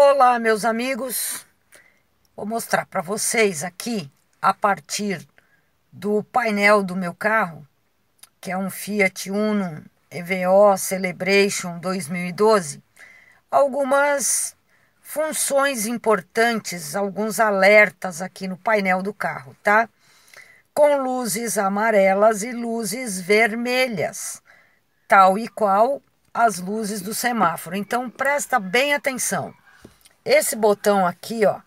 Olá, meus amigos. Vou mostrar para vocês aqui, a partir do painel do meu carro, que é um Fiat Uno EVO Celebration 2012, algumas funções importantes, alguns alertas aqui no painel do carro, tá? Com luzes amarelas e luzes vermelhas, tal e qual as luzes do semáforo. Então presta bem atenção. Esse botão aqui, ó,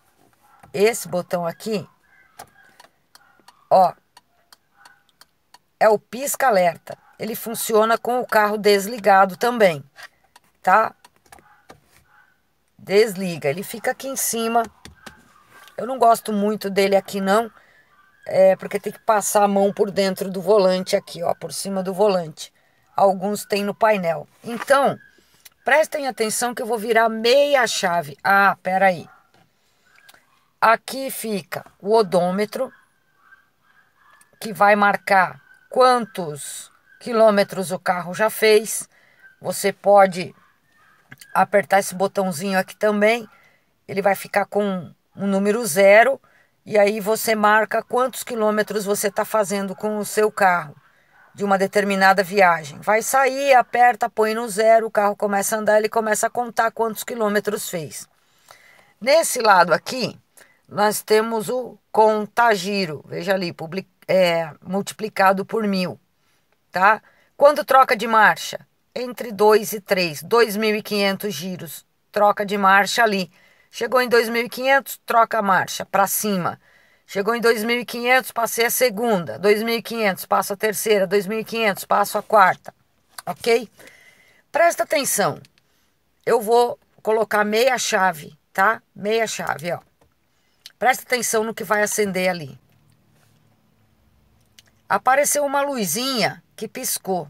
esse botão aqui, ó, é o pisca-alerta. Ele funciona com o carro desligado também, tá? Desliga, ele fica aqui em cima. Eu não gosto muito dele aqui não, é porque tem que passar a mão por dentro do volante aqui, ó, por cima do volante. Alguns tem no painel. Então, Prestem atenção que eu vou virar meia chave. Ah, peraí. Aqui fica o odômetro, que vai marcar quantos quilômetros o carro já fez. Você pode apertar esse botãozinho aqui também. Ele vai ficar com um número zero. E aí você marca quantos quilômetros você está fazendo com o seu carro de uma determinada viagem. Vai sair, aperta, põe no zero, o carro começa a andar, ele começa a contar quantos quilômetros fez. Nesse lado aqui, nós temos o contagiro, veja ali, public, é, multiplicado por mil, tá? Quando troca de marcha? Entre 2 e 3, 2.500 giros, troca de marcha ali. Chegou em 2.500, troca a marcha para cima. Chegou em 2.500, passei a segunda. 2.500, passo a terceira. 2.500, passo a quarta. Ok? Presta atenção. Eu vou colocar meia chave, tá? Meia chave, ó. Presta atenção no que vai acender ali. Apareceu uma luzinha que piscou.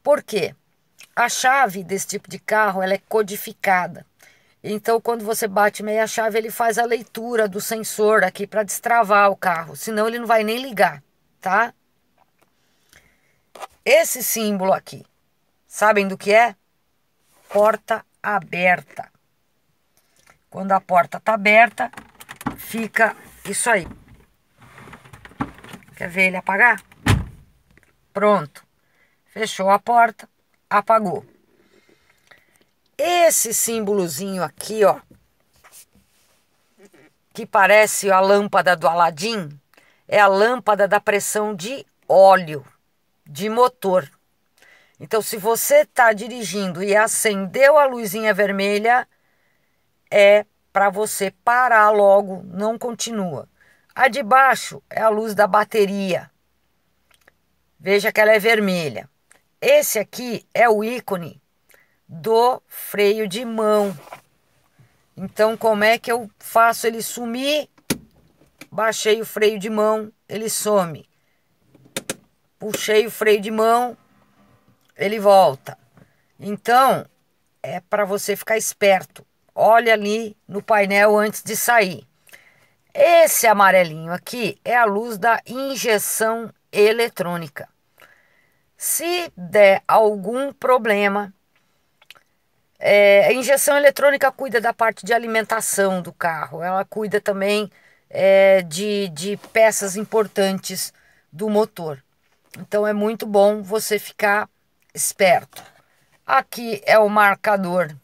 Por quê? A chave desse tipo de carro, ela é codificada. Então, quando você bate meia chave, ele faz a leitura do sensor aqui para destravar o carro, senão ele não vai nem ligar, tá? Esse símbolo aqui, sabem do que é? Porta aberta. Quando a porta tá aberta, fica isso aí. Quer ver ele apagar? Pronto. Fechou a porta, apagou esse símbolozinho aqui, ó, que parece a lâmpada do Aladim, é a lâmpada da pressão de óleo, de motor. Então, se você está dirigindo e acendeu a luzinha vermelha, é para você parar logo, não continua. A de baixo é a luz da bateria. Veja que ela é vermelha. Esse aqui é o ícone do freio de mão. Então, como é que eu faço ele sumir? Baixei o freio de mão, ele some. Puxei o freio de mão, ele volta. Então, é para você ficar esperto. Olha ali no painel antes de sair. Esse amarelinho aqui é a luz da injeção eletrônica. Se der algum problema, é, a injeção eletrônica cuida da parte de alimentação do carro, ela cuida também é, de, de peças importantes do motor. Então é muito bom você ficar esperto. Aqui é o marcador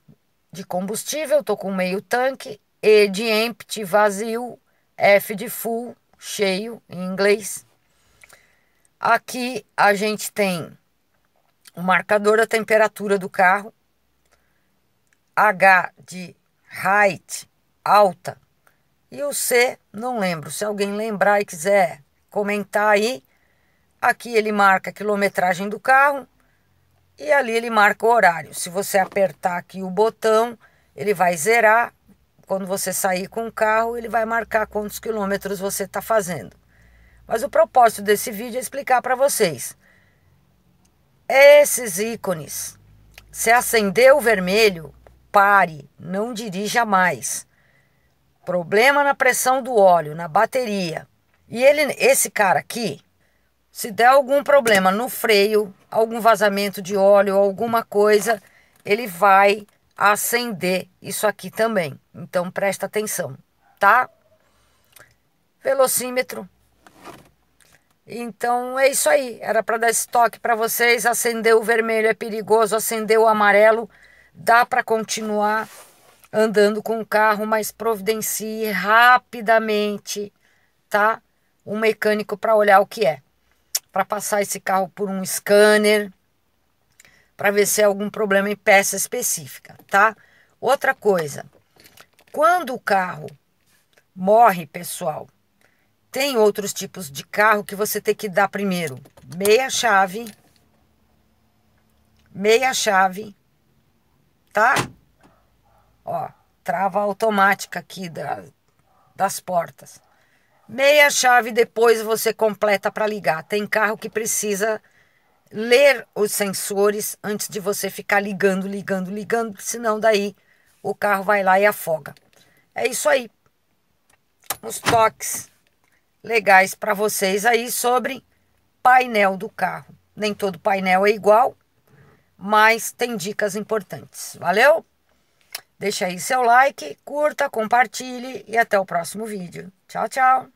de combustível, estou com meio tanque, E de empty, vazio, F de full, cheio em inglês. Aqui a gente tem o marcador da temperatura do carro, H de height, alta, e o C, não lembro. Se alguém lembrar e quiser comentar aí, aqui ele marca a quilometragem do carro e ali ele marca o horário. Se você apertar aqui o botão, ele vai zerar. Quando você sair com o carro, ele vai marcar quantos quilômetros você está fazendo. Mas o propósito desse vídeo é explicar para vocês. Esses ícones, se acender o vermelho, pare, não dirija mais. Problema na pressão do óleo, na bateria. E ele, esse cara aqui, se der algum problema no freio, algum vazamento de óleo, alguma coisa, ele vai acender isso aqui também. Então presta atenção, tá? Velocímetro. Então é isso aí. Era para dar esse toque para vocês. Acender o vermelho é perigoso, acender o amarelo dá para continuar andando com o carro, mas providencie rapidamente, tá? Um mecânico para olhar o que é, para passar esse carro por um scanner, para ver se é algum problema em peça específica, tá? Outra coisa, quando o carro morre, pessoal, tem outros tipos de carro que você tem que dar primeiro meia chave, meia chave tá? Ó, trava automática aqui da, das portas. Meia chave depois você completa para ligar. Tem carro que precisa ler os sensores antes de você ficar ligando, ligando, ligando, senão daí o carro vai lá e afoga. É isso aí. Os toques legais para vocês aí sobre painel do carro. Nem todo painel é igual, mas tem dicas importantes. Valeu? Deixa aí seu like, curta, compartilhe e até o próximo vídeo. Tchau, tchau!